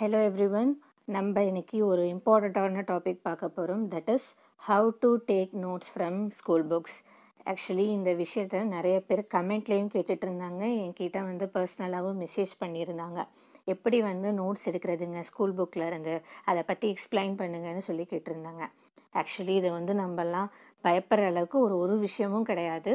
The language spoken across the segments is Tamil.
ஹலோ எவ்ரி ஒன் நம்ம இன்னைக்கு ஒரு இம்பார்ட்டண்ட்டான டாபிக் பார்க்க போகிறோம் that is how to take notes from school books actually இந்த விஷயத்த நிறைய பேர் கமெண்ட்லேயும் கேட்டுட்டு இருந்தாங்க என்கிட்ட வந்து பர்சனலாகவும் மெசேஜ் பண்ணியிருந்தாங்க எப்படி வந்து நோட்ஸ் இருக்கிறதுங்க ஸ்கூல் புக்கில் இருந்து அதை பற்றி எக்ஸ்பிளைன் பண்ணுங்கன்னு சொல்லி கேட்டிருந்தாங்க ஆக்சுவலி இதை வந்து நம்மலாம் பயப்படுற அளவுக்கு ஒரு ஒரு விஷயமும் கிடையாது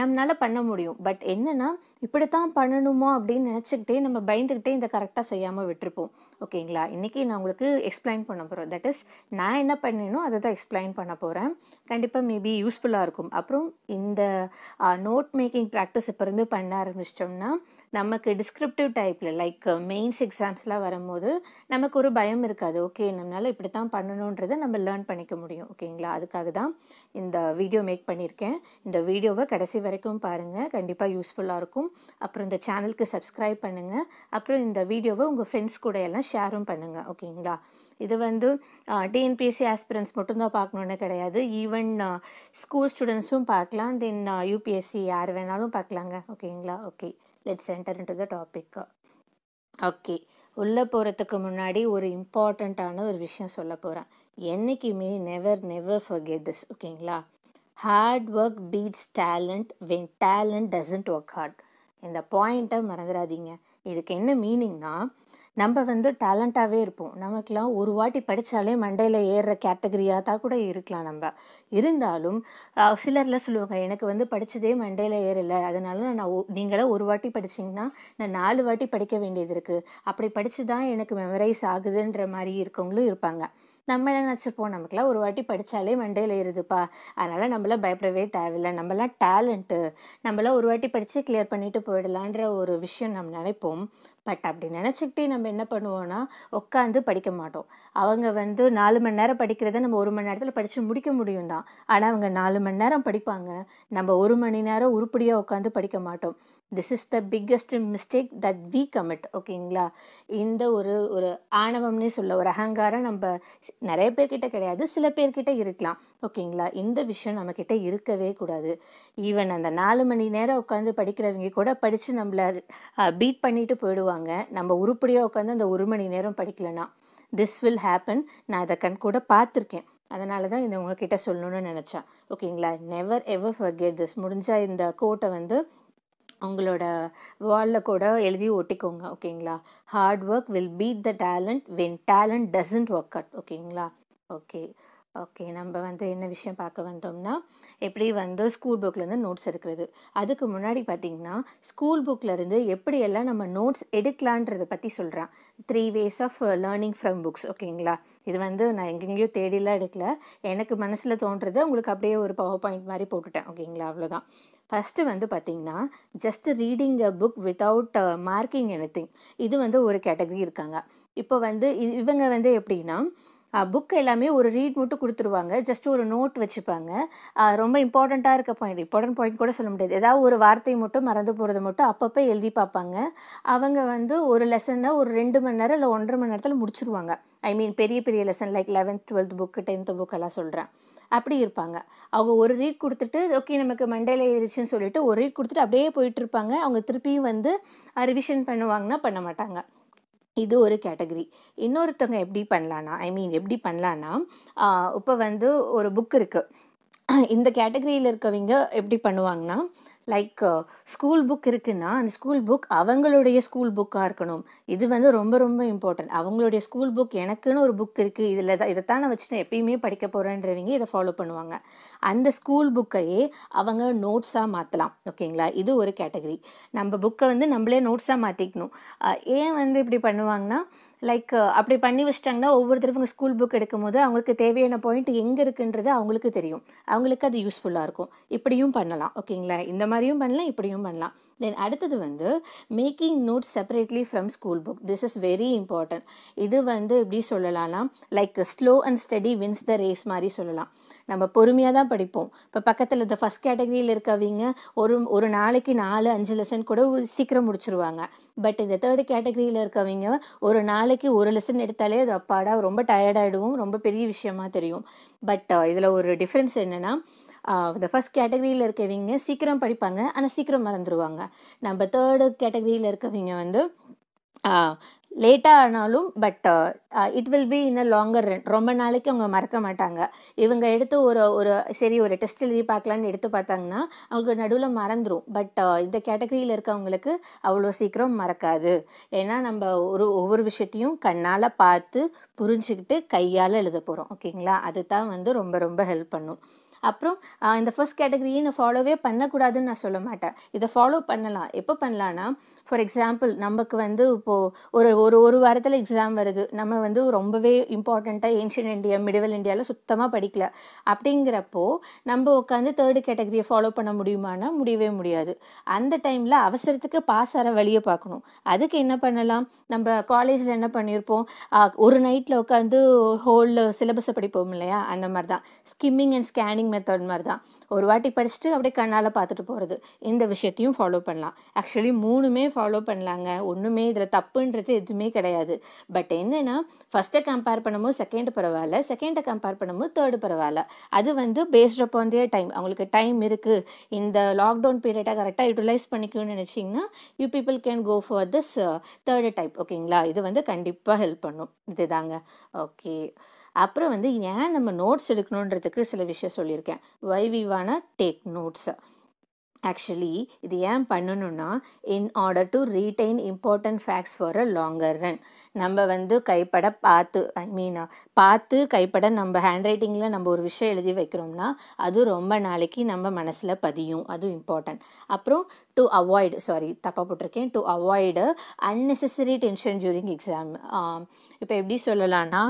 நம்மளால் பண்ண முடியும் பட் என்னென்னா இப்படித்தான் பண்ணணுமா அப்படின்னு நினச்சிக்கிட்டே நம்ம பயந்துக்கிட்டே இந்த கரெக்டாக செய்யாமல் விட்டுருப்போம் ஓகேங்களா இன்றைக்கி நான் உங்களுக்கு எக்ஸ்பிளைன் பண்ண போகிறோம் தட் இஸ் நான் என்ன பண்ணினோ அதை தான் எக்ஸ்பிளைன் பண்ண போகிறேன் கண்டிப்பாக மேபி யூஸ்ஃபுல்லாக இருக்கும் அப்புறம் இந்த நோட் மேக்கிங் ப்ராக்டிஸ் இப்போ இருந்து பண்ண ஆரம்பிச்சிட்டோம்னா நமக்கு டிஸ்கிரிப்டிவ் டைப்பில் லைக் மெயின்ஸ் எக்ஸாம்ஸ்லாம் வரும்போது நமக்கு ஒரு பயம் இருக்காது ஓகே நம்மளால் இப்படி தான் பண்ணணுன்றதை நம்ம லேர்ன் பண்ணிக்க முடியும் ஓகேங்களா அதுக்காக தான் இந்த வீடியோ மேக் பண்ணியிருக்கேன் இந்த வீடியோவை கடைசி வரைக்கும் பாருங்கள் கண்டிப்பாக யூஸ்ஃபுல்லாக இருக்கும் இருக்கும் அப்புறம் இந்த சேனலுக்கு சப்ஸ்கிரைப் பண்ணுங்கள் அப்புறம் இந்த வீடியோவை உங்கள் ஃப்ரெண்ட்ஸ் கூட எல்லாம் ஷேரும் பண்ணுங்கள் ஓகேங்களா இது வந்து டிஎன்பிஎஸ்சி ஆஸ்பிரன்ஸ் மட்டும்தான் பார்க்கணுன்னு கிடையாது ஈவன் ஸ்கூல் ஸ்டூடெண்ட்ஸும் பார்க்கலாம் தென் யூபிஎஸ்சி யார் வேணாலும் பார்க்கலாங்க ஓகேங்களா okay let's enter into the topic okay உள்ளே போகிறதுக்கு முன்னாடி ஒரு இம்பார்ட்டண்ட்டான ஒரு விஷயம் சொல்ல போகிறேன் என்றைக்குமே நெவர் நெவர் ஃபர்கெட் திஸ் ஓகேங்களா hard work beats talent when talent doesn't work hard இந்த பாயிண்ட்டை மறந்துடாதீங்க இதுக்கு என்ன மீனிங்னா நம்ம வந்து டேலண்ட்டாகவே இருப்போம் நமக்குலாம் ஒரு வாட்டி படித்தாலே மண்டையில் ஏறுற கேட்டகரியாக தான் கூட இருக்கலாம் நம்ம இருந்தாலும் சிலரில் சொல்லுவாங்க எனக்கு வந்து படித்ததே மண்டையில் ஏறலை அதனால நான் நீங்களே ஒரு வாட்டி படிச்சிங்கன்னா நான் நாலு வாட்டி படிக்க வேண்டியது இருக்குது அப்படி படித்து தான் எனக்கு மெமரைஸ் ஆகுதுன்ற மாதிரி இருக்கவங்களும் இருப்பாங்க நம்ம என்ன நினச்சிருப்போம் நமக்குலாம் ஒரு வாட்டி படித்தாலே மண்டையில் ஏறுதுப்பா அதனால் நம்மளாம் பயப்படவே தேவையில்லை நம்மளாம் டேலண்ட்டு நம்மளாம் ஒரு வாட்டி படித்து கிளியர் பண்ணிட்டு போயிடலான்ற ஒரு விஷயம் நம்ம நினைப்போம் பட் அப்படி நினச்சிக்கிட்டே நம்ம என்ன பண்ணுவோம்னா உட்காந்து படிக்க மாட்டோம் அவங்க வந்து நாலு மணி நேரம் படிக்கிறத நம்ம ஒரு மணி நேரத்தில் படித்து முடிக்க முடியும் தான் ஆனால் அவங்க நாலு மணி நேரம் படிப்பாங்க நம்ம ஒரு மணி நேரம் உருப்படியாக உட்காந்து படிக்க மாட்டோம் this is the biggest mistake that we commit ஓகேங்களா இந்த ஒரு ஒரு ஆணவம்னே சொல்ல ஒரு அகங்காரம் நம்ம நிறைய பேர்கிட்ட கிடையாது சில பேர்கிட்ட இருக்கலாம் ஓகேங்களா இந்த விஷயம் நம்மக்கிட்ட இருக்கவே கூடாது ஈவன் அந்த நாலு மணி நேரம் உட்காந்து படிக்கிறவங்க கூட படித்து நம்மளை பீட் பண்ணிட்டு போயிடுவாங்க நம்ம உருப்படியாக உட்காந்து அந்த ஒரு மணி நேரம் படிக்கலனா திஸ் வில் ஹேப்பன் நான் இதை கண் கூட பார்த்துருக்கேன் அதனால தான் இதை உங்ககிட்ட சொல்லணும்னு நினச்சேன் ஓகேங்களா நெவர் எவர் ஃபர்கெட் திஸ் முடிஞ்சால் இந்த கோட்டை வந்து உங்களோட வாலில் கூட எழுதி ஒட்டிக்கோங்க ஓகேங்களா hard work will beat the talent when talent doesn't work out ஓகேங்களா ஓகே ஓகே நம்ம வந்து என்ன விஷயம் பார்க்க வந்தோம்னா எப்படி வந்து ஸ்கூல் புக்லேருந்து நோட்ஸ் எடுக்கிறது அதுக்கு முன்னாடி பார்த்திங்கன்னா ஸ்கூல் புக்லேருந்து எப்படியெல்லாம் நம்ம நோட்ஸ் எடுக்கலான்றதை பற்றி சொல்கிறான் three ways of learning from books ஓகேங்களா இது வந்து நான் எங்கெங்கேயோ தேடிலாம் எடுக்கல எனக்கு மனசில் தோன்றது உங்களுக்கு அப்படியே ஒரு பவர் பாயிண்ட் மாதிரி போட்டுட்டேன் ஓகேங்களா அவ்வளோதான் ஃபஸ்ட்டு வந்து பார்த்திங்கன்னா just reading a book without marking anything இது வந்து ஒரு கேட்டகரி இருக்காங்க இப்போ வந்து இவங்க வந்து எப்படின்னா புக் எல்லாமே ஒரு ரீட் மட்டும் கொடுத்துருவாங்க ஜஸ்ட் ஒரு நோட் வச்சுப்பாங்க ரொம்ப இம்பார்ட்டண்ட்டாக இருக்க பாயிண்ட் இம்பார்ட்டன்ட் பாயிண்ட் கூட சொல்ல முடியாது ஏதாவது ஒரு வார்த்தை மட்டும் மறந்து போகிறது மட்டும் அப்பப்போ எழுதி பார்ப்பாங்க அவங்க வந்து ஒரு லெசனை ஒரு ரெண்டு மணி நேரம் இல்லை ஒன்றரை மணி நேரத்தில் முடிச்சிருவாங்க ஐ மீன் பெரிய பெரிய lesson like eleventh twelfth book tenth புக்கெல்லாம் சொல்கிறேன் அப்படி இருப்பாங்க அவங்க ஒரு ரீட் கொடுத்துட்டு ஓகே நமக்கு மண்டேல ஏறிச்சுன்னு சொல்லிட்டு ஒரு ரீட் கொடுத்துட்டு அப்படியே போயிட்டு இருப்பாங்க அவங்க திருப்பியும் வந்து ரிவிஷன் பண்ணுவாங்கன்னா பண்ண மாட்டாங்க இது ஒரு கேட்டகரி இன்னொருத்தவங்க எப்படி பண்ணலான்னா ஐ மீன் எப்படி பண்ணலான்னா இப்போ வந்து ஒரு புக் இருக்குது இந்த கேட்டகரியில் இருக்கவங்க எப்படி பண்ணுவாங்கன்னா லைக் ஸ்கூல் புக் இருக்குன்னா அந்த ஸ்கூல் புக் அவங்களுடைய ஸ்கூல் புக்காக இருக்கணும் இது வந்து ரொம்ப ரொம்ப இம்பார்ட்டன்ட் அவங்களுடைய ஸ்கூல் புக் எனக்குன்னு ஒரு புக் இருக்குது இதில் தான் இதை நான் வச்சு நான் எப்பயுமே படிக்க போகிறேன்றவங்க இதை ஃபாலோ பண்ணுவாங்க அந்த ஸ்கூல் புக்கையே அவங்க நோட்ஸாக மாற்றலாம் ஓகேங்களா இது ஒரு கேட்டகரி நம்ம புக்கை வந்து நம்மளே நோட்ஸாக மாற்றிக்கணும் ஏன் வந்து இப்படி பண்ணுவாங்கன்னா லைக் அப்படி பண்ணி வச்சிட்டாங்கன்னா ஒவ்வொருத்தருக்கும் ஸ்கூல் புக் எடுக்கும்போது அவங்களுக்கு தேவையான பாயிண்ட் எங்கே இருக்குன்றது அவங்களுக்கு தெரியும் அவங்களுக்கு அது யூஸ்ஃபுல்லாக இருக்கும் இப்படியும் பண்ணலாம் ஓகேங்களா இந்த மாதிரியும் பண்ணலாம் இப்படியும் பண்ணலாம் தென் அடுத்தது வந்து making notes separately from school book this is very important இது வந்து எப்படி சொல்லலாம்னா like slow and steady wins the race மாதிரி சொல்லலாம் நம்ம பொறுமையாக தான் படிப்போம் இப்போ பக்கத்தில் இந்த ஃபஸ்ட் கேட்டகரியில் இருக்கவங்க ஒரு ஒரு நாளைக்கு நாலு அஞ்சு லெசன் கூட சீக்கிரம் முடிச்சிருவாங்க பட் இந்த தேர்டு கேட்டகரியில் இருக்கவங்க ஒரு நாளைக்கு ஒரு லெசன் எடுத்தாலே அது அப்பாடா ரொம்ப டயர்டாகிடுவோம் ரொம்ப பெரிய விஷயமா தெரியும் பட் இதில் ஒரு டிஃப்ரென்ஸ் என்னென்னா இந்த ஃபஸ்ட் கேட்டகரியில் இருக்கவங்க சீக்கிரம் படிப்பாங்க ஆனால் சீக்கிரம் மறந்துடுவாங்க நம்ம தேர்டு கேட்டகரியில் இருக்கவங்க வந்து லேட்டாக ஆனாலும் but it will be in a longer run ரொம்ப நாளைக்கு அவங்க மறக்க மாட்டாங்க இவங்க எடுத்து ஒரு ஒரு சரி ஒரு டெஸ்ட் எழுதி பார்க்கலான்னு எடுத்து பார்த்தாங்கன்னா அவங்களுக்கு நடுவில் மறந்துடும் பட் uh, இந்த கேட்டகரியில் இருக்கவங்களுக்கு அவ்வளோ சீக்கிரம் மறக்காது ஏன்னா நம்ம ஒரு ஒவ்வொரு விஷயத்தையும் கண்ணால் பார்த்து புரிஞ்சுக்கிட்டு கையால் எழுத போகிறோம் ஓகேங்களா அது தான் வந்து ரொம்ப ரொம்ப ஹெல்ப் பண்ணும் அப்புறம் இந்த ஃபர்ஸ்ட் கேட்டகரியை நான் ஃபாலோவே பண்ணக்கூடாதுன்னு நான் சொல்ல மாட்டேன் இதை ஃபாலோ பண்ணலாம் எப்போ பண்ணலான்னா ஃபார் எக்ஸாம்பிள் நமக்கு வந்து இப்போது ஒரு ஒரு ஒரு வாரத்தில் எக்ஸாம் வருது நம்ம வந்து ரொம்பவே இம்பார்ட்டண்ட்டாக ஏன்ஷியன் இண்டியா மிடிவல் இந்தியாவில் சுத்தமாக படிக்கல அப்படிங்கிறப்போ நம்ம உட்காந்து தேர்டு கேட்டகரியை ஃபாலோ பண்ண முடியுமானா முடியவே முடியாது அந்த டைமில் அவசரத்துக்கு பாஸ் ஆகிற வழியை பார்க்கணும் அதுக்கு என்ன பண்ணலாம் நம்ம காலேஜில் என்ன பண்ணியிருப்போம் ஒரு நைட் வீட்டில் உட்காந்து ஹோல் சிலபஸை படிப்போம் இல்லையா அந்த மாதிரி தான் ஸ்கிம்மிங் அண்ட் ஸ்கேனிங் மெத்தட் மாதிரி தான் ஒரு வாட்டி படிச்சுட்டு அப்படியே கண்ணால் பார்த்துட்டு போகிறது இந்த விஷயத்தையும் ஃபாலோ பண்ணலாம் ஆக்சுவலி மூணுமே ஃபாலோ பண்ணலாங்க ஒன்றுமே இதில் தப்புன்றது எதுவுமே கிடையாது பட் என்னென்னா ஃபஸ்ட்டை கம்பேர் பண்ணமோ செகண்ட் பரவாயில்ல செகண்டை கம்பேர் பண்ணமோ தேர்டு பரவாயில்ல அது வந்து பேஸ்ட் அப் ஆன் டைம் அவங்களுக்கு டைம் இருக்குது இந்த லாக்டவுன் பீரியடை கரெக்டாக யூட்டிலைஸ் பண்ணிக்கணும்னு நினச்சிங்கன்னா you people can go for this third type ஓகேங்களா இது வந்து கண்டிப்பாக ஹெல்ப் பண்ணும் இதுதாங்க ஓகே அப்புறம் வந்து ஏன் நம்ம நோட்ஸ் எடுக்கணுன்றதுக்கு சில விஷயம் சொல்லியிருக்கேன் why we wanna take notes actually இது ஏன் பண்ணணும்னா in order to retain important facts for a longer run நம்ம வந்து கைப்பட பார்த்து ஐ மீன் பார்த்து கைப்பட நம்ம ஹேண்ட் ரைட்டிங்கில் நம்ம ஒரு விஷயம் எழுதி வைக்கிறோம்னா அது ரொம்ப நாளைக்கு நம்ம மனசில் பதியும் அதுவும் இம்பார்ட்டன்ட் அப்புறம் டு அவாய்டு சாரி தப்பாக போட்டிருக்கேன் to avoid unnecessary tension during exam இப்போ எப்படி சொல்லலாம்னா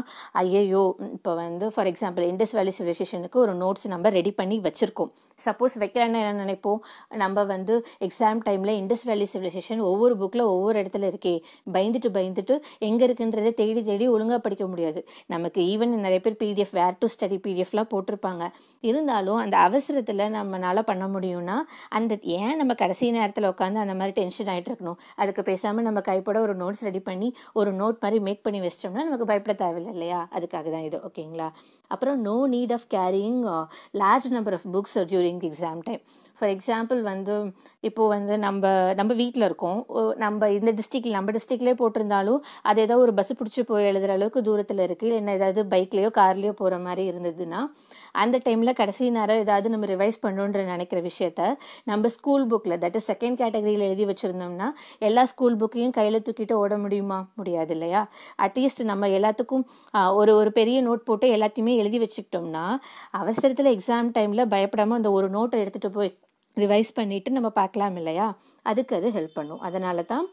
ஐயையோ இப்போ வந்து ஃபார் எக்ஸாம்பிள் இண்டஸ் வேலி சிவிலைசேஷனுக்கு ஒரு நோட்ஸ் நம்ம ரெடி பண்ணி வச்சுருக்கோம் சப்போஸ் வைக்கிறேன்னா என்ன நினைப்போம் நம்ம வந்து எக்ஸாம் டைமில் இண்டஸ் வேலி சிவிலைசேஷன் ஒவ்வொரு புக்கில் ஒவ்வொரு இடத்துல இருக்கே பயந்துட்டு பயந்துட்டு எங்கே இருக்குன்றதை தேடி தேடி ஒழுங்காக படிக்க முடியாது நமக்கு ஈவன் நிறைய பேர் பிடிஎஃப் வேர் டு ஸ்டடி பிடிஎஃப்லாம் போட்டிருப்பாங்க இருந்தாலும் அந்த அவசரத்தில் நம்மளால் பண்ண முடியும்னா அந்த ஏன் நம்ம கடைசி நேரத்தில் உட்காந்து அந்த மாதிரி டென்ஷன் ஆகிட்டு இருக்கணும் அதுக்கு பேசாமல் நம்ம கைப்பட ஒரு நோட்ஸ் ரெடி பண்ணி ஒரு நோட் மாதிரி மேக் பண்ணி வச்சிட்டோம்னா நமக்கு பயப்பட தேவையில்லை இல்லையா அதுக்காக தான் இது ஓகேங்களா அப்புறம் no need of carrying large number of books during exam time for example வந்து இப்போது வந்து நம்ம நம்ம வீட்டில் இருக்கோம் நம்ம இந்த டிஸ்ட்ரிக்டில் நம்ம டிஸ்ட்ரிக்ட்லேயே போட்டிருந்தாலும் அது ஏதோ ஒரு பஸ் பிடிச்சி போய் எழுதுகிற அளவுக்கு தூரத்தில் இருக்குது இல்லைன்னா ஏதாவது பைக்லேயோ கார்லேயோ போகிற மாதிரி இருந்ததுன்னா அந்த டைமில் கடைசி நேரம் ஏதாவது நம்ம ரிவைஸ் பண்ணணுன்ற நினைக்கிற விஷயத்த நம்ம ஸ்கூல் புக்கில் தட் செகண்ட் கேட்டகரியில் எழுதி வச்சுருந்தோம்னா எல்லா ஸ்கூல் புக்கையும் கையில் தூக்கிட்டு ஓட முடியுமா முடியாது இல்லையா அட்லீஸ்ட் நம்ம எல்லாத்துக்கும் ஒரு ஒரு பெரிய நோட் போட்டு எல்லாத்தையுமே எழுதி வச்சுக்கிட்டோம்னா அவசரத்தில் எக்ஸாம் டைமில் பயப்படாமல் அந்த ஒரு நோட்டை எடுத்துகிட்டு போய் ரிவைஸ் பண்ணிவிட்டு நம்ம பார்க்கலாம் இல்லையா அதுக்கு அது ஹெல்ப் பண்ணும் அதனால தான்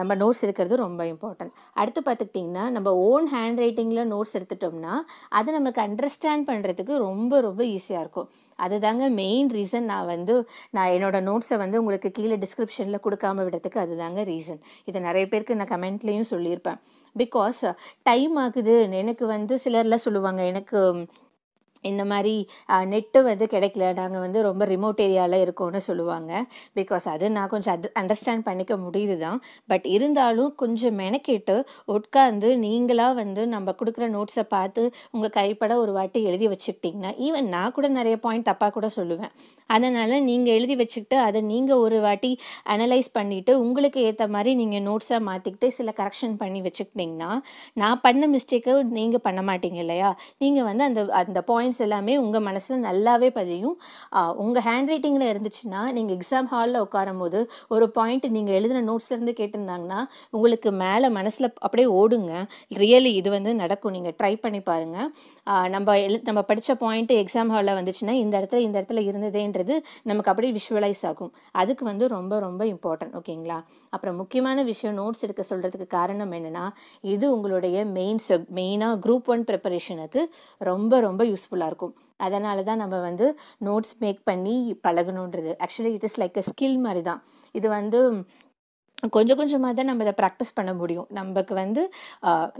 நம்ம நோட்ஸ் எடுக்கிறது ரொம்ப இம்பார்ட்டன்ட் அடுத்து பார்த்துக்கிட்டிங்கன்னா நம்ம ஓன் ஹேண்ட் ரைட்டிங்கில் நோட்ஸ் எடுத்துட்டோம்னா அது நமக்கு அண்டர்ஸ்டாண்ட் பண்ணுறதுக்கு ரொம்ப ரொம்ப ஈஸியாக இருக்கும் அதுதாங்க மெயின் ரீசன் நான் வந்து நான் என்னோட நோட்ஸை வந்து உங்களுக்கு கீழே டிஸ்கிரிப்ஷனில் கொடுக்காம விடுறதுக்கு அதுதாங்க ரீசன் இதை நிறைய பேருக்கு நான் கமெண்ட்லேயும் சொல்லியிருப்பேன் பிகாஸ் டைம் ஆகுது எனக்கு வந்து சிலர்லாம் சொல்லுவாங்க எனக்கு இந்த மாதிரி நெட்டு வந்து கிடைக்கல நாங்கள் வந்து ரொம்ப ரிமோட் ஏரியாவில் இருக்கோம்னு சொல்லுவாங்க பிகாஸ் அது நான் கொஞ்சம் அது அண்டர்ஸ்டாண்ட் பண்ணிக்க முடியுது தான் பட் இருந்தாலும் கொஞ்சம் மெனக்கிட்டு உட்காந்து நீங்களாக வந்து நம்ம கொடுக்குற நோட்ஸை பார்த்து உங்கள் கைப்பட ஒரு வாட்டி எழுதி வச்சுக்கிட்டிங்கன்னா ஈவன் நான் கூட நிறைய பாயிண்ட் தப்பாக கூட சொல்லுவேன் அதனால் நீங்கள் எழுதி வச்சுக்கிட்டு அதை நீங்கள் ஒரு வாட்டி அனலைஸ் பண்ணிவிட்டு உங்களுக்கு ஏற்ற மாதிரி நீங்கள் நோட்ஸாக மாற்றிக்கிட்டு சில கரெக்ஷன் பண்ணி வச்சுக்கிட்டிங்கன்னா நான் பண்ண மிஸ்டேக்கை நீங்கள் பண்ண மாட்டீங்க இல்லையா நீங்கள் வந்து அந்த அந்த பாயிண்ட்ஸ் பாயிண்ட்ஸ் எல்லாமே உங்கள் மனசில் நல்லாவே பதியும் உங்கள் ஹேண்ட் ரைட்டிங்கில் இருந்துச்சுன்னா நீங்கள் எக்ஸாம் ஹாலில் உட்காரும் போது ஒரு பாயிண்ட் நீங்கள் எழுதின நோட்ஸ்லேருந்து கேட்டிருந்தாங்கன்னா உங்களுக்கு மேலே மனசில் அப்படியே ஓடுங்க ரியலி இது வந்து நடக்கும் நீங்கள் ட்ரை பண்ணி பாருங்கள் நம்ம எழு நம்ம படித்த பாயிண்ட்டு எக்ஸாம் ஹாலில் வந்துச்சுன்னா இந்த இடத்துல இந்த இடத்துல இருந்ததேன்றது நமக்கு அப்படியே விஷுவலைஸ் ஆகும் அதுக்கு வந்து ரொம்ப ரொம்ப இம்பார்ட்டன்ட் ஓகேங்களா அப்புறம் முக்கியமான விஷயம் நோட்ஸ் எடுக்க சொல்கிறதுக்கு காரணம் என்னென்னா இது உங்களுடைய மெயின் மெயினாக குரூப் ஒன் ப்ரிப்பரேஷனுக்கு ரொம்ப ரொம்ப யூஸ்ஃபுல்லாக இருக்கும் அதனால தான் நம்ம வந்து நோட்ஸ் மேக் பண்ணி பழகணுன்றது actually it is like a skill மாதிரி தான் இது வந்து கொஞ்சம் கொஞ்சமாக தான் நம்ம இதை ப்ராக்டிஸ் பண்ண முடியும் நமக்கு வந்து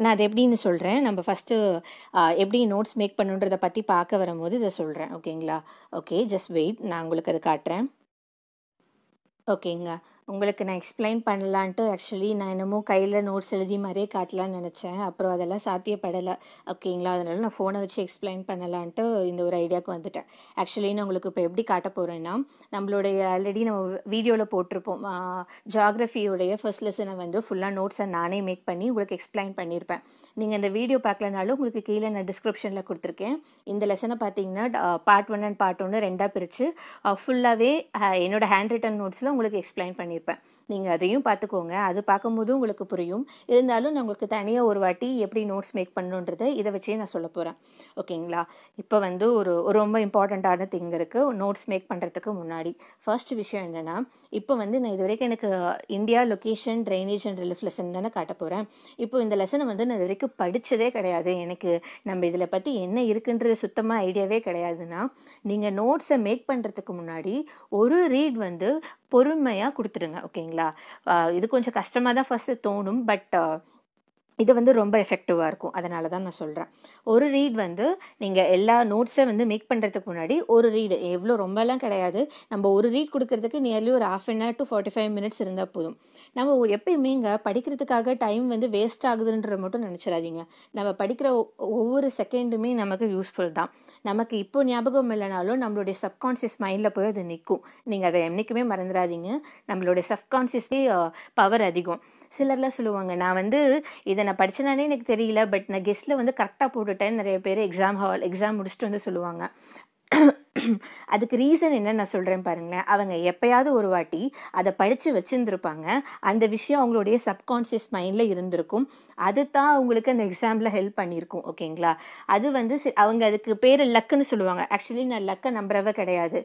நான் அதை எப்படின்னு சொல்கிறேன் நம்ம ஃபஸ்ட்டு எப்படி நோட்ஸ் மேக் பண்ணுன்றதை பற்றி பார்க்க வரும்போது இதை சொல்கிறேன் ஓகேங்களா ஓகே ஜஸ்ட் வெயிட் நான் உங்களுக்கு அதை காட்டுறேன் ஓகேங்க உங்களுக்கு நான் எக்ஸ்பிளைன் பண்ணலான்ட்டு ஆக்சுவலி நான் என்னமோ கையில் நோட்ஸ் எழுதி மாதிரியே காட்டலான்னு நினச்சேன் அப்புறம் அதெல்லாம் சாத்தியப்படலை ஓகேங்களா அதனால் நான் ஃபோனை வச்சு எக்ஸ்பிளைன் பண்ணலான்ட்டு இந்த ஒரு ஐடியாவுக்கு வந்துட்டேன் ஆக்சுவலி நான் உங்களுக்கு இப்போ எப்படி காட்ட போகிறேன்னா நம்மளுடைய ஆல்ரெடி நம்ம வீடியோவில் போட்டிருப்போம் ஜாகிரஃபியோடைய ஃபர்ஸ்ட் லெசனை வந்து ஃபுல்லாக நோட்ஸை நானே மேக் பண்ணி உங்களுக்கு எக்ஸ்பிளைன் பண்ணியிருப்பேன் நீங்கள் இந்த வீடியோ பார்க்கலனாலும் உங்களுக்கு கீழே நான் டிஸ்கிரிப்ஷனில் கொடுத்துருக்கேன் இந்த லெசனை பார்த்தீங்கன்னா பார்ட் ஒன் அண்ட் பார்ட் ஒன்று ரெண்டாக பிரித்து ஃபுல்லாகவே என்னோடய ஹேண்ட் ரிட்டன் நோட்ஸில் உங்களுக்கு எக்ஸ்பிளைன் பண்ணி பண்ணியிருப்பேன் நீங்கள் அதையும் பார்த்துக்கோங்க அது பார்க்கும்போது உங்களுக்கு புரியும் இருந்தாலும் நான் உங்களுக்கு தனியாக ஒரு வாட்டி எப்படி நோட்ஸ் மேக் பண்ணுன்றதை இதை வச்சே நான் சொல்ல போகிறேன் ஓகேங்களா இப்போ வந்து ஒரு ரொம்ப இம்பார்ட்டண்ட்டான திங் இருக்குது நோட்ஸ் மேக் பண்ணுறதுக்கு முன்னாடி ஃபர்ஸ்ட் விஷயம் என்னென்னா இப்போ வந்து நான் இது வரைக்கும் எனக்கு India location drainage and relief lesson தானே காட்ட போகிறேன் இப்போ இந்த லெசனை வந்து நான் இது வரைக்கும் படித்ததே கிடையாது எனக்கு நம்ம இதில் பற்றி என்ன இருக்குன்றது சுத்தமாக ஐடியாவே கிடையாதுன்னா நீங்கள் நோட்ஸை மேக் பண்ணுறதுக்கு முன்னாடி ஒரு ரீட் வந்து பொறுமையாக கொடுத்துருங்க ஓகேங்களா இல்லைங்களா இது கொஞ்சம் கஷ்டமாக தான் ஃபஸ்ட்டு தோணும் பட் இது வந்து ரொம்ப எஃபெக்டிவாக இருக்கும் அதனால தான் நான் சொல்கிறேன் ஒரு ரீட் வந்து நீங்கள் எல்லா நோட்ஸை வந்து மேக் பண்ணுறதுக்கு முன்னாடி ஒரு ரீடு எவ்வளோ ரொம்பலாம் கிடையாது நம்ம ஒரு ரீட் கொடுக்கறதுக்கு நியர்லி ஒரு half an hour to forty five minutes இருந்தால் போதும் நம்ம எப்பயுமே இங்கே படிக்கிறதுக்காக டைம் வந்து வேஸ்ட் ஆகுதுன்ற மட்டும் நினச்சிடாதீங்க நம்ம படிக்கிற ஒவ்வொரு செகண்டுமே நமக்கு யூஸ்ஃபுல் தான் நமக்கு இப்போ ஞாபகம் இல்லைனாலும் நம்மளுடைய சப்கான்சியஸ் மைண்டில் போய் அது நிற்கும் நீங்கள் அதை என்றைக்குமே மறந்துடாதீங்க நம்மளுடைய சப்கான்சியஸ்லேயே பவர் அதிகம் சிலர்லாம் சொல்லுவாங்க நான் வந்து இதை நான் படித்தனானே எனக்கு தெரியல பட் நான் கெஸ்ட்டில் வந்து கரெக்டாக போட்டுவிட்டேன் நிறைய பேர் எக்ஸாம் ஹால் எக்ஸாம் முடிச்சுட்டு வந்து சொல்லுவாங்க அதுக்கு ரீசன் என்ன நான் சொல்கிறேன் பாருங்களேன் அவங்க எப்பயாவது ஒரு வாட்டி அதை படித்து வச்சுருந்துருப்பாங்க அந்த விஷயம் அவங்களுடைய சப்கான்ஷியஸ் மைண்டில் இருந்திருக்கும் அது தான் அவங்களுக்கு அந்த எக்ஸாமில் ஹெல்ப் பண்ணியிருக்கும் ஓகேங்களா அது வந்து அவங்க அதுக்கு பேர் லக்குன்னு சொல்லுவாங்க ஆக்சுவலி நான் லக்கை நம்புறவ கிடையாது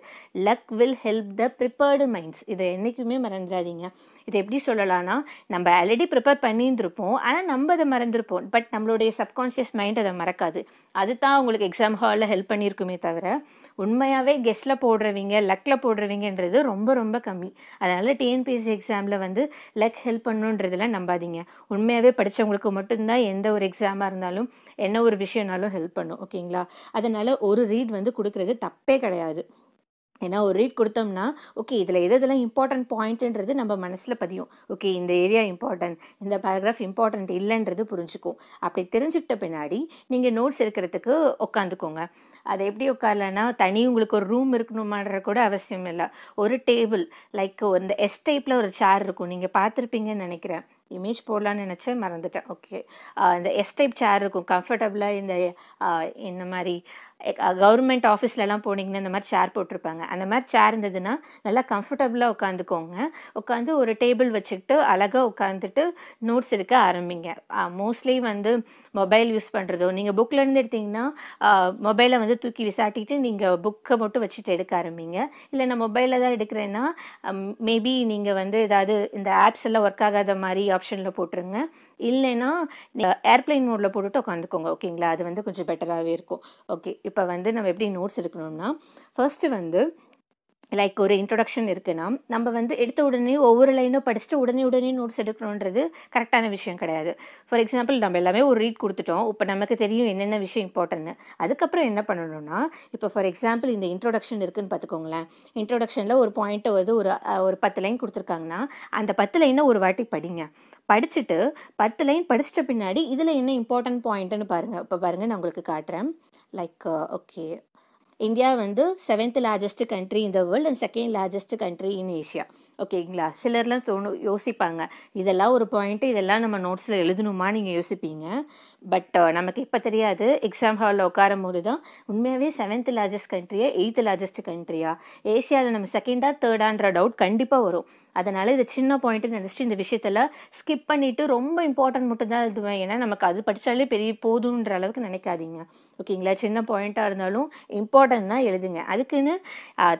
luck will help the prepared minds இதை என்றைக்குமே மறந்துடாதீங்க இதை எப்படி சொல்லலாம்னா நம்ம ஆல்ரெடி ப்ரிப்பேர் பண்ணியிருந்துருப்போம் ஆனால் நம்ம அதை மறந்துருப்போம் பட் நம்மளுடைய சப்கான்ஷியஸ் மைண்ட் அதை மறக்காது அது தான் அவங்களுக்கு எக்ஸாம் ஹாலில் ஹெல்ப் பண்ணியிருக்குமே தவிர உண்மையாகவே கெஸ்ட்டில் போடுறவங்க லக்கில் போடுறவங்கன்றது ரொம்ப ரொம்ப கம்மி அதனால் டிஎன்பிஎஸ்சி எக்ஸாமில் வந்து லக் ஹெல்ப் பண்ணுன்றதெல்லாம் நம்பாதீங்க உண்மையாகவே படித்தவங்களுக்கு மட்டும்தான் எந்த ஒரு எக்ஸாமாக இருந்தாலும் என்ன ஒரு விஷயம்னாலும் ஹெல்ப் பண்ணும் ஓகேங்களா அதனால் ஒரு ரீட் வந்து கொடுக்குறது தப்பே கிடையாது ஏன்னா ஒரு ரீட் கொடுத்தோம்னா ஓகே இதில் எது இதெல்லாம் இம்பார்ட்டன்ட் பாயிண்ட்டுன்றது நம்ம மனசில் பதியும் ஓகே இந்த ஏரியா இம்பார்ட்டன்ட் இந்த பேராகிராஃப் இம்பார்ட்டன்ட் இல்லைன்றது புரிஞ்சுக்கும் அப்படி தெரிஞ்சுக்கிட்ட பின்னாடி நீங்கள் நோட்ஸ் இருக்கிறதுக்கு உட்காந்துக்கோங்க அதை எப்படி உட்காரலன்னா தனி உங்களுக்கு ஒரு ரூம் இருக்கணுமான்ற கூட அவசியம் இல்லை ஒரு டேபிள் லைக் இந்த எஸ் டைப்பில் ஒரு சேர் இருக்கும் நீங்கள் பார்த்துருப்பீங்கன்னு நினைக்கிறேன் இமேஜ் போடலான்னு நினச்சேன் மறந்துட்டேன் ஓகே இந்த எஸ் டைப் சேர் இருக்கும் கம்ஃபர்டபுளாக இந்த இந்த மாதிரி கவர்மெண்ட் ஆஃபீஸ்லலாம் போனீங்கன்னா இந்த மாதிரி சேர் போட்டிருப்பாங்க அந்த மாதிரி சேர் இருந்ததுன்னா நல்லா கம்ஃபர்டபுளாக உட்காந்துக்கோங்க உட்காந்து ஒரு டேபிள் வச்சுக்கிட்டு அழகாக உட்காந்துட்டு நோட்ஸ் எடுக்க ஆரம்பிங்க மோஸ்ட்லி வந்து மொபைல் யூஸ் பண்ணுறதோ நீங்கள் இருந்து எடுத்திங்கன்னா மொபைலை வந்து தூக்கி விசாட்டிட்டு நீங்கள் புக்கை மட்டும் வச்சுட்டு எடுக்க ஆரம்பிங்க இல்லை நான் மொபைலில் தான் எடுக்கிறேன்னா மேபி நீங்கள் வந்து ஏதாவது இந்த ஆப்ஸ் எல்லாம் ஒர்க் ஆகாத மாதிரி ஆப்ஷனில் போட்டுருங்க இல்லைன்னா ஏர்பிளைன் மோடில் போட்டுட்டு உட்காந்துக்கோங்க ஓகேங்களா அது வந்து கொஞ்சம் பெட்டராகவே இருக்கும் ஓகே இப்போ வந்து நம்ம எப்படி நோட்ஸ் எடுக்கணும்னா ஃபர்ஸ்ட்டு வந்து லைக் ஒரு இன்ட்ரொடக்ஷன் இருக்குன்னா நம்ம வந்து எடுத்த உடனே ஒவ்வொரு லைனும் படிச்சுட்டு உடனே உடனே நோட்ஸ் எடுக்கணுன்றது கரெக்டான விஷயம் கிடையாது ஃபார் எக்ஸாம்பிள் நம்ம எல்லாமே ஒரு ரீட் கொடுத்துட்டோம் இப்போ நமக்கு தெரியும் என்னென்ன விஷயம் இம்பார்ட்டன்னு அதுக்கப்புறம் என்ன பண்ணணும்னா இப்போ ஃபார் எக்ஸாம்பிள் இந்த இன்ட்ரொடக்ஷன் இருக்குன்னு பார்த்துக்கோங்களேன் இன்ட்ரொடக்ஷனில் ஒரு பாயிண்ட்டை வந்து ஒரு ஒரு பத்து லைன் கொடுத்துருக்காங்கன்னா அந்த பத்து லைனை ஒரு வாட்டி படிங்க படிச்சுட்டு பத்து லைன் படிச்சிட்ட பின்னாடி இதில் என்ன இம்பார்ட்டன்ட் பாயிண்ட்டுன்னு பாருங்கள் இப்போ பாருங்கள் நான் உங்களுக்கு காட்டுறேன் லைக் ஓகே இந்தியா வந்து செவன்த் லார்ஜஸ்ட் கண்ட்ரி இந்த world and second largest country in Asia ஓகேங்களா சிலர்லாம் தோணும் யோசிப்பாங்க இதெல்லாம் ஒரு பாயிண்ட்டு இதெல்லாம் நம்ம நோட்ஸில் எழுதணுமா நீங்கள் யோசிப்பீங்க பட் நமக்கு இப்போ தெரியாது எக்ஸாம் ஹாலில் உட்காரும் போது தான் உண்மையாகவே செவன்த் லார்ஜஸ்ட் கண்ட்ரியா எயித்து லார்ஜஸ்ட் கண்ட்ரியா ஏஷியாவில் நம்ம செகண்டா தேர்டான்ற டவுட் கண்டிப்பாக வரும் அதனால் இது சின்ன பாயிண்ட்டு நினச்சிட்டு இந்த விஷயத்தில் ஸ்கிப் பண்ணிவிட்டு ரொம்ப இம்பார்ட்டன்ட் மட்டும்தான் எழுதுவேன் ஏன்னா நமக்கு அது படித்தாலே பெரிய போதுன்ற அளவுக்கு நினைக்காதீங்க ஓகேங்களா சின்ன பாயிண்ட்டாக இருந்தாலும் இம்பார்ட்டன்ட்னா எழுதுங்க அதுக்குன்னு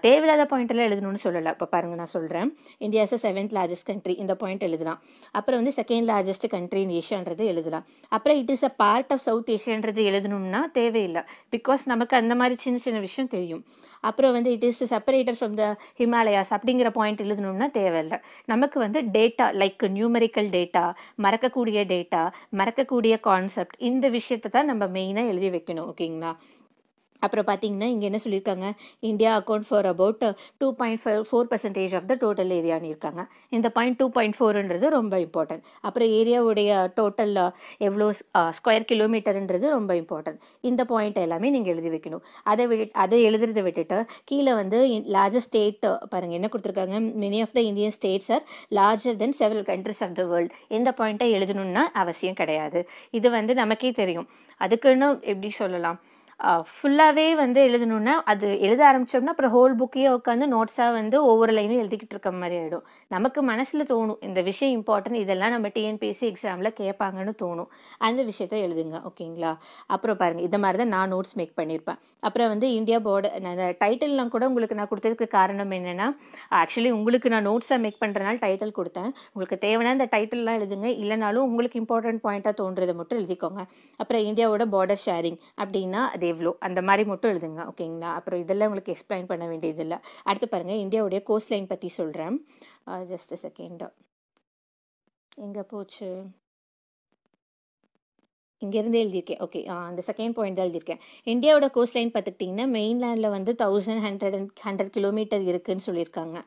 தேவையில்லாத பாயிண்ட்டெல்லாம் எழுதணும்னு சொல்லலை இப்போ பாருங்கள் நான் சொல்கிறேன் இந்தியாஸ் செவன்த் லார்ஜஸ்ட் கண்ட்ரி இந்த பாயிண்ட் எழுதலாம் அப்புறம் வந்து செகண்ட் லார்ஜஸ்ட் கண்ட்ரி இன் ஏஷியான்றது எழுதலாம் அப்புறம் it is a part of South ஏஷியான்றது எழுதணும்னா தேவையில்லை பிகாஸ் நமக்கு அந்த மாதிரி சின்ன சின்ன விஷயம் தெரியும் அப்புறம் வந்து it is separated from the Himalayas அப்படிங்கிற பாயிண்ட் எழுதணும்னா தேவை தேவையில்ல நமக்கு வந்து டேட்டா லைக் நியூமெரிக்கல் டேட்டா மறக்கக்கூடிய டேட்டா மறக்கக்கூடிய கான்செப்ட் இந்த விஷயத்தை தான் நம்ம மெயினாக எழுதி வைக்கணும் ஓகேங்களா அப்புறம் பார்த்தீங்கன்னா இங்கே என்ன சொல்லியிருக்காங்க India account for about two point five four percentage of the total ஏரியான்னு இருக்காங்க இந்த பாயிண்ட் டூ பாயிண்ட் ஃபோர்ன்றது ரொம்ப இம்பார்ட்டன்ட் அப்புறம் ஏரியாவுடைய டோட்டல் எவ்வளோ ஸ்கொயர் கிலோமீட்டர்ன்றது ரொம்ப இம்பார்ட்டன்ட் இந்த பாயிண்ட் எல்லாமே நீங்கள் எழுதி வைக்கணும் அதை வி அதை எழுதுறதை விட்டுட்டு கீழே வந்து லார்ஜஸ்ட் ஸ்டேட் பாருங்கள் என்ன கொடுத்துருக்காங்க many of the Indian states are larger than several countries of the world இந்த பாயிண்ட்டை எழுதணும்னா அவசியம் கிடையாது இது வந்து நமக்கே தெரியும் அதுக்குன்னு எப்படி சொல்லலாம் ஃபுல்லாகவே வந்து எழுதணுன்னா அது எழுத ஆரம்பித்தோம்னா அப்புறம் ஹோல் புக்கையே உட்காந்து நோட்ஸாக வந்து ஒவ்வொரு லைனும் எழுதிக்கிட்டு இருக்க மாதிரி ஆகிடும் நமக்கு மனசில் தோணும் இந்த விஷயம் இம்பார்ட்டன்ட் இதெல்லாம் நம்ம டிஎன்பிஎஸ்சி எக்ஸாமில் கேட்பாங்கன்னு தோணும் அந்த விஷயத்த எழுதுங்க ஓகேங்களா அப்புறம் பாருங்கள் இந்த மாதிரி தான் நான் நோட்ஸ் மேக் பண்ணியிருப்பேன் அப்புறம் வந்து இந்தியா போர்டு நான் டைட்டில்லாம் கூட உங்களுக்கு நான் கொடுத்ததுக்கு காரணம் என்னென்னா ஆக்சுவலி உங்களுக்கு நான் நோட்ஸாக மேக் பண்ணுறனால டைட்டில் கொடுத்தேன் உங்களுக்கு தேவையான அந்த டைட்டில்லாம் எழுதுங்க இல்லைனாலும் உங்களுக்கு இம்பார்ட்டன்ட் பாயிண்ட்டாக தோன்றதை மட்டும் எழுதிக்கோங்க அப்புறம் இந்தியாவோட பார்டர் ஷேரிங் அப்படின்னா அதே எவ்வளோ அந்த மாதிரி மட்டும் எழுதுங்க ஓகேங்களா அப்புறம் இதெல்லாம் உங்களுக்கு எக்ஸ்பிளைன் பண்ண வேண்டியதில்லை அடுத்து பாருங்கள் இந்தியாவுடைய கோஸ்ட் லைன் பற்றி சொல்கிறேன் ஜஸ்ட் செகண்ட் எங்கே போச்சு இங்கேருந்து எழுதியிருக்கேன் ஓகே அந்த செகண்ட் பாயிண்ட் தான் எழுதியிருக்கேன் இந்தியாவோட கோஸ்ட் லைன் பார்த்துக்கிட்டிங்கன்னா மெயின்லேண்டில் வந்து thousand hundred and hundred kilometre இருக்குதுன்னு சொல்லியிருக்காங்க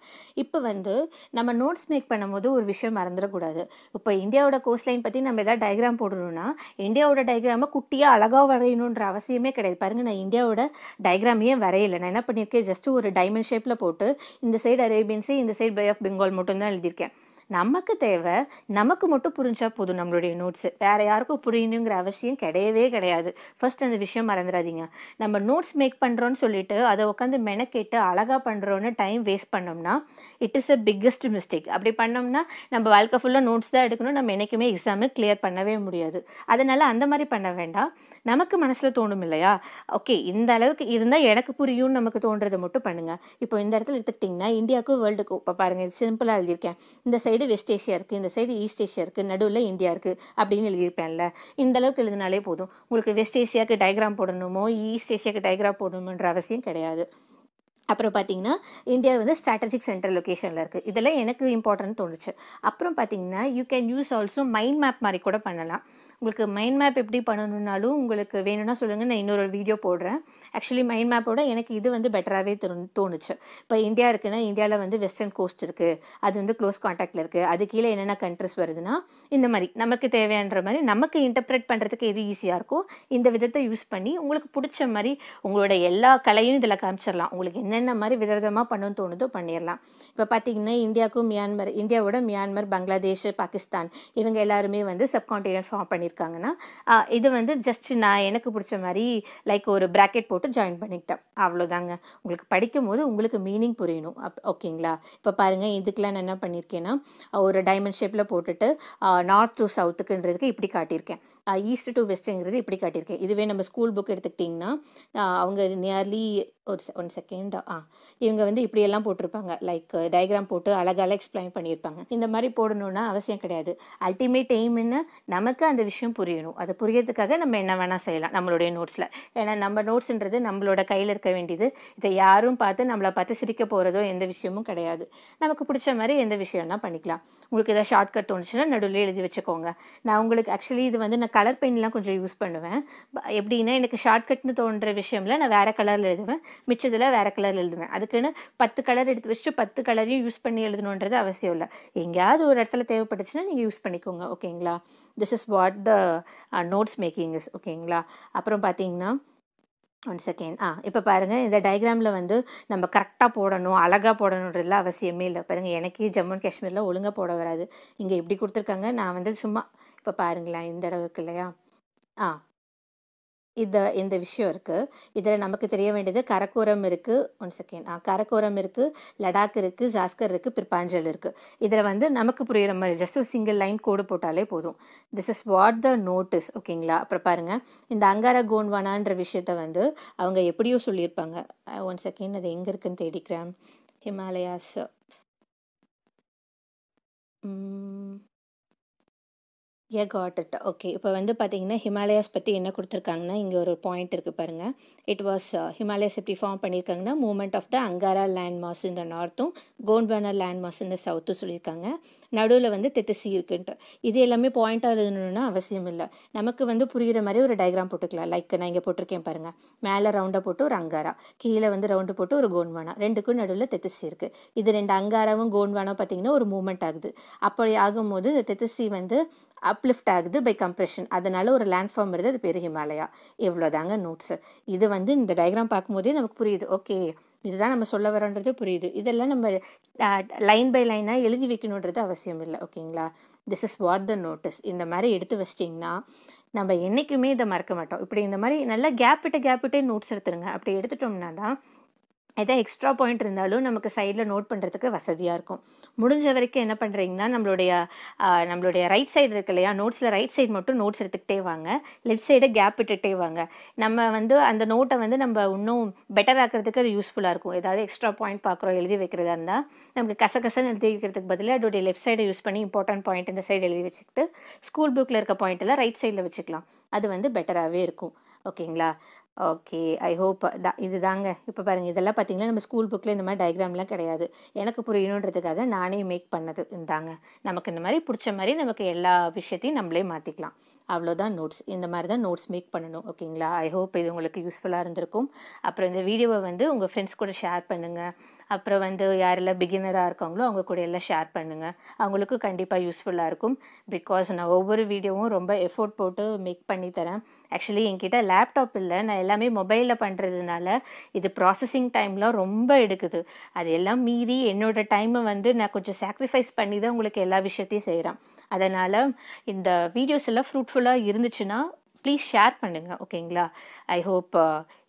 இப்போ வந்து நம்ம நோட்ஸ் மேக் பண்ணும்போது ஒரு விஷயம் மறந்துடக்கூடாது இப்போ இந்தியாவோட கோஸ்ட் லைன் பற்றி நம்ம எதாவது டயக்ராம் போடணும்னா இந்தியாவோட டயக்ராமை குட்டியாக அழகாக வரையணுன்ற அவசியமே கிடையாது பாருங்கள் நான் இந்தியாவோட டயக்ராமையே வரையலை நான் என்ன பண்ணியிருக்கேன் ஜஸ்ட்டு ஒரு டைமண்ட் ஷேப்பில் போட்டு இந்த சைடு அரேபியன்ஸு இந்த சைடு பே ஆஃப் பெங்கால் மட்டும்தான் எழுதியிருக்கேன் நமக்கு தேவை நமக்கு மட்டும் புரிஞ்சா போதும் நம்மளுடைய நோட்ஸு வேற யாருக்கும் புரியணுங்கிற அவசியம் கிடையவே கிடையாது ஃபர்ஸ்ட் அந்த விஷயம் மறந்துடாதீங்க நம்ம நோட்ஸ் மேக் பண்ணுறோன்னு சொல்லிட்டு அதை உட்காந்து மெனக்கேட்டு அழகாக பண்ணுறோன்னு டைம் வேஸ்ட் பண்ணோம்னா it is a biggest mistake அப்படி பண்ணோம்னா நம்ம வாழ்க்கை ஃபுல்லாக நோட்ஸ் தான் எடுக்கணும் நம்ம என்றைக்குமே எக்ஸாமு கிளியர் பண்ணவே முடியாது அதனால் அந்த மாதிரி பண்ண வேண்டாம் நமக்கு மனசில் தோணும் இல்லையா ஓகே இந்த அளவுக்கு இருந்தால் எனக்கு புரியும்னு நமக்கு தோன்றதை மட்டும் பண்ணுங்கள் இப்போ இந்த இடத்துல எடுத்துக்கிட்டிங்கன்னா இந்தியாவுக்கும் வேர்ல்டுக்கும் இப்போ பாருங்கள் சிம்பிளாக எழுதியிருக்கேன் இந்த சைடு வெஸ்ட் ஏஷியா இருக்குது இந்த சைடு ஈஸ்ட் ஏஷியா இருக்குது நடுவில் இந்தியா இருக்குது அப்படின்னு எழுதியிருப்பேன்ல இந்த அளவுக்கு எழுதினாலே போதும் உங்களுக்கு வெஸ்ட் ஏஷியாவுக்கு டயக்ராம் போடணுமோ ஈஸ்ட் ஏஷியாவுக்கு டயக்ராம் போடணுமோன்ற அவசியம் கிடையாது அப்புறம் பார்த்தீங்கன்னா இந்தியா வந்து ஸ்ட்ராட்டஜிக் சென்டர் லொக்கேஷனில் இருக்குது இதெல்லாம் எனக்கு இம்பார்ட்டன்ட் தோணுச்சு அப்புறம் பார்த்தீங்கன்னா you can use also mind map மாதிரி கூட பண்ணலாம் உங்களுக்கு மைண்ட் மேப் எப்படி பண்ணணுன்னாலும் உங்களுக்கு வேணும்னா சொல்லுங்கள் நான் இன்னொரு வீடியோ போடுறேன் ஆக்சுவலி மைண்ட் மேப்போட எனக்கு இது வந்து பெட்டராகவே தோணுச்சு இப்போ இந்தியா இருக்குன்னா இந்தியாவில் வந்து வெஸ்டர்ன் கோஸ்ட் இருக்குது அது வந்து க்ளோஸ் காண்டாக்டில் இருக்குது அது கீழே என்னென்ன கண்ட்ரிஸ் வருதுன்னா இந்த மாதிரி நமக்கு தேவையான மாதிரி நமக்கு இன்டர்பிரேட் பண்ணுறதுக்கு எது ஈஸியாக இருக்கோ இந்த விதத்தை யூஸ் பண்ணி உங்களுக்கு பிடிச்ச மாதிரி உங்களோட எல்லா கலையும் இதில் காமிச்சிடலாம் உங்களுக்கு என்னென்ன மாதிரி விதவிதமாக பண்ணணும்னு தோணுதோ பண்ணிடலாம் இப்போ பார்த்தீங்கன்னா இந்தியாவுக்கும் மியான்மர் இந்தியாவோட மியான்மர் பங்களாதேஷ் பாகிஸ்தான் இவங்க எல்லாருமே வந்து சப்கான்டினென்ட் ஃபார்ம் பண்ணி பண்ணியிருக்காங்கன்னா இது வந்து ஜஸ்ட் நான் எனக்கு பிடிச்ச மாதிரி லைக் ஒரு ப்ராக்கெட் போட்டு ஜாயின் பண்ணிக்கிட்டேன் அவ்வளோதாங்க உங்களுக்கு படிக்கும் போது உங்களுக்கு மீனிங் புரியணும் அப் ஓகேங்களா இப்போ பாருங்கள் இதுக்கெலாம் நான் என்ன பண்ணியிருக்கேன்னா ஒரு டைமண்ட் ஷேப்பில் போட்டுட்டு நார்த் டு சவுத்துக்குன்றதுக்கு இப்படி காட்டியிருக்கேன் ஈஸ்ட் டு வெஸ்ட்ங்கிறது இப்படி காட்டியிருக்கேன் இதுவே நம்ம ஸ்கூல் புக் எடுத்துக்கிட்டிங்கன்னா அவங்க நியர்லி ஒரு ஒன் செகண்டா ஆ இவங்க வந்து இப்படியெல்லாம் போட்டிருப்பாங்க லைக் டயக்ராம் போட்டு அழகால எக்ஸ்பிளைன் பண்ணியிருப்பாங்க இந்த மாதிரி போடணும்னா அவசியம் கிடையாது அல்டிமேட் எய்ம் என்ன நமக்கு அந்த விஷயம் புரியணும் அதை புரியறதுக்காக நம்ம என்ன வேணால் செய்யலாம் நம்மளுடைய நோட்ஸில் ஏன்னா நம்ம நோட்ஸுன்றது நம்மளோட கையில் இருக்க வேண்டியது இதை யாரும் பார்த்து நம்மளை பார்த்து சிரிக்க போகிறதோ எந்த விஷயமும் கிடையாது நமக்கு பிடிச்ச மாதிரி எந்த விஷயம்னா பண்ணிக்கலாம் உங்களுக்கு ஏதாவது ஷார்ட்கட் தோணுச்சுன்னா நடுவில் எழுதி வச்சுக்கோங்க நான் உங்களுக்கு ஆக்சுவலி இது வந்து நான் கலர் பெயின்லாம் கொஞ்சம் யூஸ் பண்ணுவேன் எப்படின்னா எனக்கு ஷார்ட்கட்னு தோன்ற விஷயம்ல நான் வேறு கலரில் எழுதுவேன் மிச்சத்தில் வேறு கலரில் எழுதுவேன் அதுக்குன்னு பத்து கலர் எடுத்து வச்சுட்டு பத்து கலரையும் யூஸ் பண்ணி எழுதணுன்றது அவசியம் இல்லை எங்கேயாவது ஒரு இடத்துல தேவைப்பட்டுச்சுன்னா நீங்கள் யூஸ் பண்ணிக்கோங்க ஓகேங்களா this is what the notes making is ஓகேங்களா அப்புறம் பார்த்தீங்கன்னா ஒன் செகண்ட் ஆ இப்போ பாருங்கள் இந்த டயக்ராமில் வந்து நம்ம கரெக்டாக போடணும் அழகாக போடணுன்றதுலாம் அவசியமே இல்லை பாருங்கள் எனக்கே ஜம்மு அண்ட் காஷ்மீரில் ஒழுங்காக போட வராது இங்கே எப்படி கொடுத்துருக்காங்க நான் வந்து சும்மா இப்போ பாருங்களேன் இந்த இடம் இருக்கு இல்லையா ஆ இத இந்த விஷயம் இருக்குது இதில் நமக்கு தெரிய வேண்டியது கரக்கோரம் இருக்குது ஒன் செகண்ட் ஆ கரக்கோரம் இருக்குது லடாக் இருக்குது ஜாஸ்கர் இருக்குது பிற்பாஞ்சல் இருக்குது இதில் வந்து நமக்கு புரிகிற மாதிரி ஜஸ்ட் ஒரு சிங்கிள் லைன் கோடு போட்டாலே போதும் this is what the notes ஓகேங்களா அப்புறம் பாருங்கள் இந்த அங்கார கோன்வானான்ற விஷயத்த வந்து அவங்க எப்படியோ சொல்லியிருப்பாங்க ஒன் செகண்ட் அது எங்கே இருக்குன்னு தேடிக்கிறேன் ஹிமாலயாஸ் ஏ காட் இட் ஓகே இப்போ வந்து பார்த்தீங்கன்னா ஹிமாலயாஸ் பற்றி என்ன கொடுத்துருக்காங்கன்னா இங்கே ஒரு பாயிண்ட் இருக்குது பாருங்கள் இட் வாஸ் ஹிமாலயாஸ் uh, எப்படி ஃபார்ம் பண்ணியிருக்காங்கன்னா movement of the Angara land mass இந்த நார்த்தும் கோண்ட்வானா லேண்ட் மாஸ் இந்த சவுத்தும் சொல்லியிருக்காங்க நடுவில் வந்து தெத்தசி இருக்குன்ட்டு இது எல்லாமே பாயிண்ட்டாக எழுதணும்னு அவசியம் இல்லை நமக்கு வந்து புரிகிற மாதிரி ஒரு டயக்ராம் போட்டுக்கலாம் லைக் நான் இங்கே போட்டிருக்கேன் பாருங்கள் மேலே ரவுண்டாக போட்டு ஒரு அங்காரா கீழே வந்து ரவுண்டு போட்டு ஒரு கோன்வானா ரெண்டுக்கும் நடுவில் தெத்தசி இருக்குது இது ரெண்டு அங்காராவும் கோன்வானோ பார்த்திங்கன்னா ஒரு மூமெண்ட் ஆகுது அப்படி ஆகும்போது தெத்தசி வந்து அப்லிஃப்ட் ஆகுது பை கம்ப்ரெஷன் அதனால ஒரு லேண்ட் ஃபார்ம் வருது அது பெரிய ஹிமாலயா இவ்வளோதாங்க நோட்ஸு இது வந்து இந்த டயக்ராம் பார்க்கும்போதே நமக்கு புரியுது ஓகே இதுதான் நம்ம சொல்ல வரோன்றது புரியுது இதெல்லாம் நம்ம லைன் பை லைனாக எழுதி வைக்கணுன்றது அவசியம் இல்லை ஓகேங்களா this is what the notes இந்த மாதிரி எடுத்து வச்சிட்டிங்கன்னா நம்ம என்றைக்குமே இதை மறக்க மாட்டோம் இப்படி இந்த மாதிரி நல்லா கேப் விட்டு கேப் விட்டே நோட்ஸ் எடுத்துருங்க அப்படி எடுத்துட்டோம்னா தான் எதாவது எக்ஸ்ட்ரா பாயிண்ட் இருந்தாலும் நமக்கு சைடில் நோட் பண்ணுறதுக்கு வசதியாக இருக்கும் முடிஞ்ச வரைக்கும் என்ன பண்ணுறீங்கன்னா நம்மளுடைய நம்மளுடைய ரைட் சைடு இருக்கு இல்லையா நோட்ஸில் ரைட் சைடு மட்டும் நோட்ஸ் எடுத்துக்கிட்டே வாங்க லெஃப்ட் சைடை கேப் விட்டுகிட்டே வாங்க நம்ம வந்து அந்த நோட்டை வந்து நம்ம இன்னும் பெட்டர் ஆக்கிறதுக்கு அது யூஸ்ஃபுல்லாக இருக்கும் ஏதாவது எக்ஸ்ட்ரா பாயிண்ட் பார்க்குறோம் எழுதி வைக்கிறதா இருந்தால் நமக்கு கசகசன்னு எழுதி வைக்கிறதுக்கு பதிலாக அதோடைய லெஃப்ட் சைடை யூஸ் பண்ணி இம்பார்ட்டன்ட் பாயிண்ட் இந்த சைடு எழுதி வச்சுக்கிட்டு ஸ்கூல் புக்கில் இருக்க பாயிண்ட்டில் ரைட் சைடில் வச்சுக்கலாம் அது வந்து பெட்டராகவே இருக்கும் ஓகேங்களா ஓகே ஐ ஹோப் இது தாங்க இப்போ பாருங்கள் இதெல்லாம் பார்த்தீங்கன்னா நம்ம ஸ்கூல் புக்கில் இந்த மாதிரி டயக்ராம்லாம் கிடையாது எனக்கு புரியணுன்றதுக்காக நானே மேக் பண்ணது இருந்தாங்க நமக்கு இந்த மாதிரி பிடிச்ச மாதிரி நமக்கு எல்லா விஷயத்தையும் நம்மளே மாற்றிக்கலாம் அவ்வளோதான் நோட்ஸ் இந்த மாதிரி தான் நோட்ஸ் மேக் பண்ணணும் ஓகேங்களா ஐ ஹோப் இது உங்களுக்கு யூஸ்ஃபுல்லாக இருந்திருக்கும் அப்புறம் இந்த வீடியோவை வந்து உங்கள் ஃப்ரெண்ட்ஸ் கூட ஷேர் பண்ணுங்கள் அப்புறம் வந்து யாரெல்லாம் பிகினராக இருக்காங்களோ அவங்க கூட எல்லாம் ஷேர் பண்ணுங்கள் அவங்களுக்கும் கண்டிப்பாக யூஸ்ஃபுல்லாக இருக்கும் பிகாஸ் நான் ஒவ்வொரு வீடியோவும் ரொம்ப எஃபோர்ட் போட்டு மேக் பண்ணி தரேன் ஆக்சுவலி என்கிட்ட லேப்டாப் இல்லை நான் எல்லாமே மொபைலில் பண்ணுறதுனால இது ப்ராசஸிங் டைம்லாம் ரொம்ப எடுக்குது அது எல்லாம் மீறி என்னோடய டைமை வந்து நான் கொஞ்சம் சாக்ரிஃபைஸ் பண்ணி தான் உங்களுக்கு எல்லா விஷயத்தையும் செய்கிறேன் அதனால் இந்த வீடியோஸ் எல்லாம் ஃப்ரூட்ஃபுல்லாக இருந்துச்சுன்னா ப்ளீஸ் ஷேர் பண்ணுங்கள் ஓகேங்களா I hope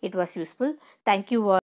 it was useful thank you